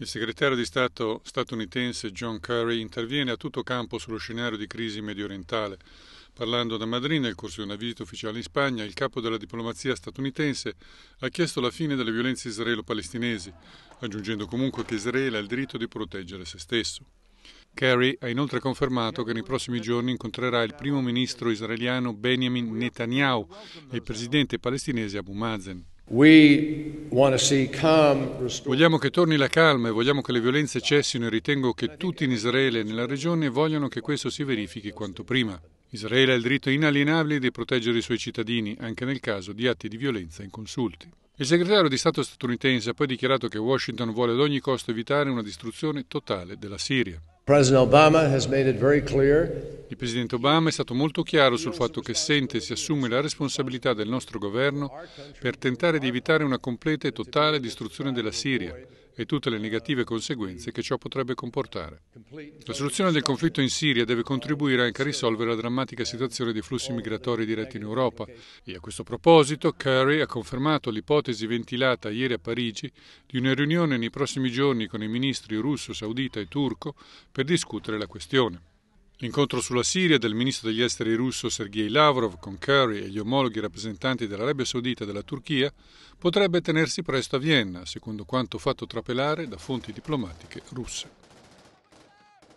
Il segretario di Stato statunitense John Kerry interviene a tutto campo sullo scenario di crisi medio orientale. Parlando da Madrid nel corso di una visita ufficiale in Spagna, il capo della diplomazia statunitense ha chiesto la fine delle violenze israelo-palestinesi, aggiungendo comunque che Israele ha il diritto di proteggere se stesso. Kerry ha inoltre confermato che nei prossimi giorni incontrerà il primo ministro israeliano Benjamin Netanyahu e il presidente palestinese Abu Mazen. Vogliamo che torni la calma e vogliamo che le violenze cessino e ritengo che tutti in Israele e nella regione vogliono che questo si verifichi quanto prima. Israele ha il diritto inalienabile di proteggere i suoi cittadini, anche nel caso di atti di violenza inconsulti. Il segretario di Stato statunitense ha poi dichiarato che Washington vuole ad ogni costo evitare una distruzione totale della Siria. President Obama ha made molto very Presidente Obama è stato molto chiaro sul fatto che sente e si assume la responsabilità del nostro governo per tentare di evitare una completa e totale distruzione della Siria e tutte le negative conseguenze che ciò potrebbe comportare. La soluzione del conflitto in Siria deve contribuire anche a risolvere la drammatica situazione dei flussi migratori diretti in Europa e a questo proposito Kerry ha confermato l'ipotesi ventilata ieri a Parigi di una riunione nei prossimi giorni con i ministri russo, saudita e turco per discutere la questione. L'incontro sulla Siria del ministro degli esteri russo Sergei Lavrov con Kerry e gli omologhi rappresentanti dell'Arabia Saudita e della Turchia potrebbe tenersi presto a Vienna, secondo quanto fatto trapelare da fonti diplomatiche russe.